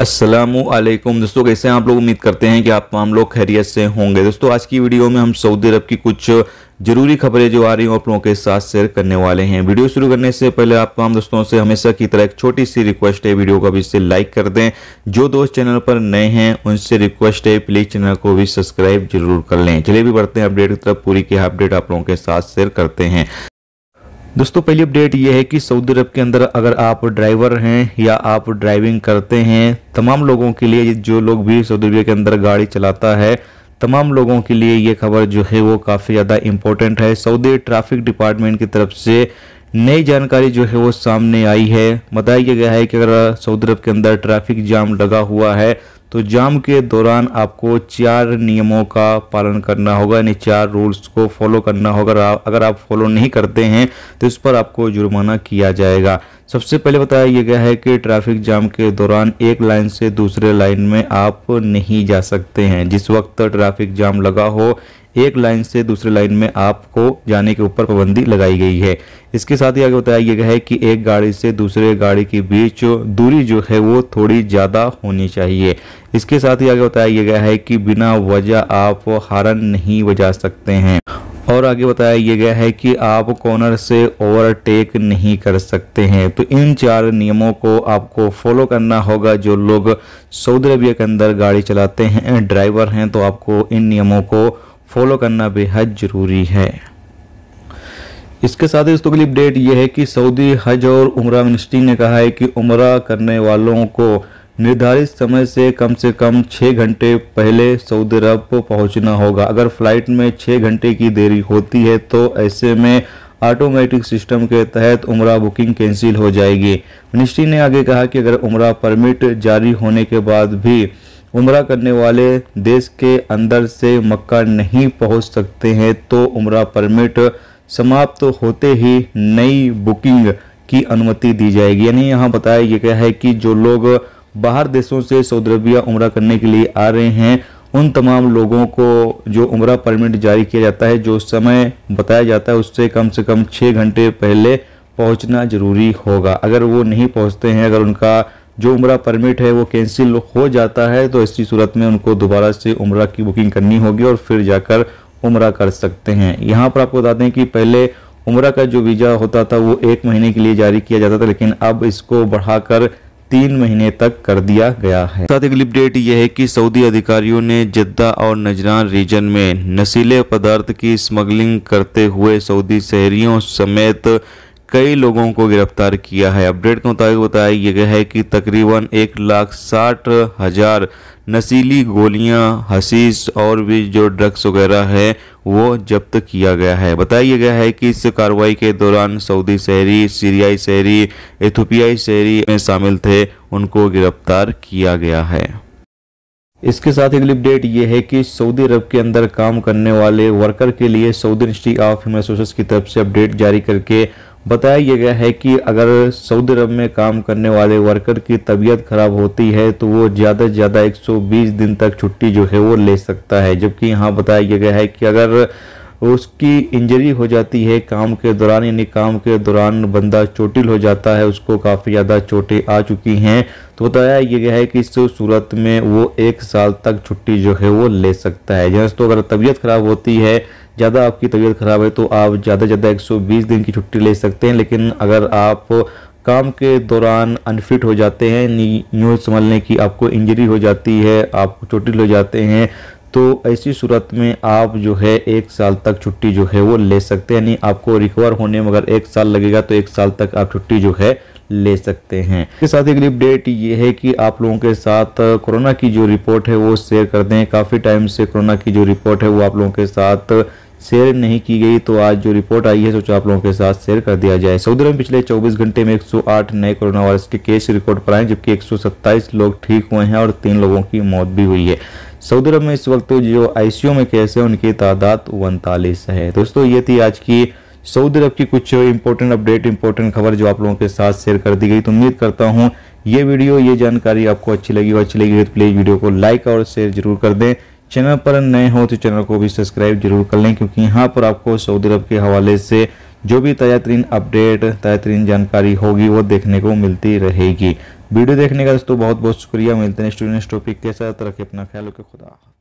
असलम दोस्तों कैसे हैं आप लोग उम्मीद करते हैं कि आप तमाम लोग खैरियत से होंगे दोस्तों आज की वीडियो में हम सऊदी अरब की कुछ जरूरी खबरें जो आ रही हैं आप लोगों के साथ शेयर करने वाले हैं वीडियो शुरू करने से पहले आप तमाम दोस्तों से हमेशा की तरह एक छोटी सी रिक्वेस्ट है वीडियो को अभी से लाइक कर दें जो दोस्त चैनल पर नए हैं उनसे रिक्वेस्ट है प्लीज़ चैनल को भी सब्सक्राइब जरूर कर लें चलिए भी बढ़ते हैं अपडेट की तरफ पूरी की अपडेट आप लोगों के साथ शेयर करते हैं दोस्तों पहली अपडेट ये है कि सऊदी अरब के अंदर अगर आप ड्राइवर हैं या आप ड्राइविंग करते हैं तमाम लोगों के लिए जो लोग भी सऊदी अरबिया के अंदर गाड़ी चलाता है तमाम लोगों के लिए ये खबर जो है वो काफ़ी ज़्यादा इम्पोर्टेंट है सऊदी ट्रैफिक डिपार्टमेंट की तरफ से नई जानकारी जो है वो सामने आई है बताया गया है कि अगर सऊदी अरब के अंदर ट्रैफिक जाम लगा हुआ है तो जाम के दौरान आपको चार नियमों का पालन करना होगा यानी चार रूल्स को फॉलो करना होगा अगर आप फॉलो नहीं करते हैं तो इस पर आपको जुर्माना किया जाएगा सबसे पहले बताया यह गया है कि ट्रैफिक जाम के दौरान एक लाइन से दूसरे लाइन में आप नहीं जा सकते हैं जिस वक्त ट्रैफिक जाम लगा हो एक लाइन से दूसरे लाइन में आपको जाने के ऊपर पाबंदी लगाई गई है इसके साथ ही आगे बताया गया है कि एक गाड़ी से दूसरे गाड़ी के बीच दूरी जो है वो थोड़ी ज़्यादा होनी चाहिए इसके साथ ही आगे बताया गया है कि बिना वजह आप हारन नहीं बजा सकते हैं और आगे बताया ये गया है कि आप कॉर्नर से ओवरटेक नहीं कर सकते हैं तो इन चार नियमों को आपको फॉलो करना होगा जो लोग सऊदी अरबिया के अंदर गाड़ी चलाते हैं ड्राइवर हैं तो आपको इन नियमों को फॉलो करना बेहद ज़रूरी है इसके साथ ही दोस्तों के लिए अपडेट यह है कि सऊदी हज और उम्र मिनिस्ट्री ने कहा है कि उम्र करने वालों को निर्धारित समय से कम से कम छः घंटे पहले सऊदी अरब पहुंचना होगा अगर फ्लाइट में छः घंटे की देरी होती है तो ऐसे में ऑटोमेटिक सिस्टम के तहत उम्र बुकिंग कैंसिल हो जाएगी मिनिस्ट्री ने आगे कहा कि अगर उम्र परमिट जारी होने के बाद भी उम्र करने वाले देश के अंदर से मक्का नहीं पहुंच सकते हैं तो उम्र परमिट समाप्त होते ही नई बुकिंग की अनुमति दी जाएगी यानी यहाँ बताया गया है कि जो लोग बाहर देशों से सौद्रव्य उम्र करने के लिए आ रहे हैं उन तमाम लोगों को जो उम्र परमिट जारी किया जाता है जो समय बताया जाता है उससे कम से कम छः घंटे पहले पहुंचना ज़रूरी होगा अगर वो नहीं पहुंचते हैं अगर उनका जो उम्र परमिट है वो कैंसिल हो जाता है तो ऐसी सूरत में उनको दोबारा से उम्र की बुकिंग करनी होगी और फिर जाकर उम्र कर सकते हैं यहाँ पर आपको बता दें कि पहले उम्र का जो वीज़ा होता था वो एक महीने के लिए जारी किया जाता था लेकिन अब इसको बढ़ाकर तीन महीने तक कर दिया गया है साथ एक अपडेट यह है कि सऊदी अधिकारियों ने जद्दा और नजरान रीजन में नशीले पदार्थ की स्मगलिंग करते हुए सऊदी शहरियों समेत कई लोगों को गिरफ्तार किया है अपडेट के मुताबिक बताया गया है कि तकरीबन एक लाख साठ हज़ार नशीली गोलियां हसीस और भी जो ड्रग्स वगैरह है वो जब्त किया गया है बताया गया है कि इस कार्रवाई के दौरान सऊदी शहरी सीरियाई शहरी इथोपियाई शहरी में शामिल थे उनको गिरफ्तार किया गया है इसके साथ अगली अपडेट ये है कि सऊदी अरब के अंदर काम करने वाले वर्कर के लिए Saudi institute of human resource की तरफ से अपडेट जारी करके बताया यह गया है कि अगर सऊदी अरब में काम करने वाले वर्कर की तबीयत खराब होती है तो वो ज़्यादा से ज़्यादा 120 दिन तक छुट्टी जो है वो ले सकता है जबकि यहाँ बताया गया है कि अगर उसकी इंजरी हो जाती है काम के दौरान यानी काम के दौरान बंदा चोटिल हो जाता है उसको काफ़ी ज़्यादा चोटें आ चुकी हैं तो बताया यह गया है कि इस सूरत में वो एक साल तक छुट्टी जो है वो ले सकता है जैसे तो अगर तबीयत खराब होती है ज़्यादा आपकी तबीयत ख़राब है तो आप ज़्यादा से ज़्यादा 120 दिन की छुट्टी ले सकते हैं लेकिन अगर आप काम के दौरान अनफिट हो जाते हैं न्यूज़ संभालने की आपको इंजरी हो जाती है आप चोटिल हो जाते हैं तो ऐसी सूरत में आप जो है एक साल तक छुट्टी जो है वो ले सकते हैं यानी आपको रिकवर होने में अगर एक साल लगेगा तो एक साल तक आप छुट्टी जो है ले सकते हैं इसके साथ ही अगली अपडेट ये है कि आप लोगों के साथ कोरोना की जो रिपोर्ट है वो शेयर कर दें काफ़ी टाइम से कोरोना की जो रिपोर्ट है वो आप लोगों के साथ शेयर नहीं की गई तो आज जो रिपोर्ट आई है सोचा आप लोगों के साथ शेयर कर दिया जाए सऊदी अरब में पिछले 24 घंटे में 108 नए कोरोना वायरस के केस रिकॉर्ड पर आए जबकि 127 लोग ठीक हुए हैं और तीन लोगों की मौत भी हुई है सऊदी अरब में इस वक्त जो आईसीयू में केस है उनकी तादाद उनतालीस है दोस्तों ये थी आज की सऊदी अरब की कुछ इंपॉर्टेंट अपडेट इंपॉर्टेंट खबर जो आप लोगों के साथ शेयर कर दी गई तो उम्मीद करता हूँ ये वीडियो ये जानकारी आपको अच्छी लगी और अच्छी लगी तो प्लीज़ वीडियो को लाइक और शेयर जरूर कर दें चैनल पर नए हो तो चैनल को भी सब्सक्राइब जरूर कर लें क्योंकि यहाँ पर आपको सऊदी अरब के हवाले से जो भी ताज़ा तरीन अपडेट ताज़ा तरीन जानकारी होगी वो देखने को मिलती रहेगी वीडियो देखने का दोस्तों बहुत बहुत शुक्रिया मिलते हैं स्टूडेंट्स टॉपिक के साथ रखें अपना ख्याल रखें खुदा